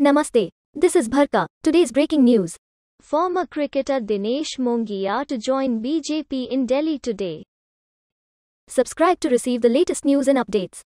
Namaste. This is Bharka. Today's breaking news. Former cricketer Dinesh Mongia to join BJP in Delhi today. Subscribe to receive the latest news and updates.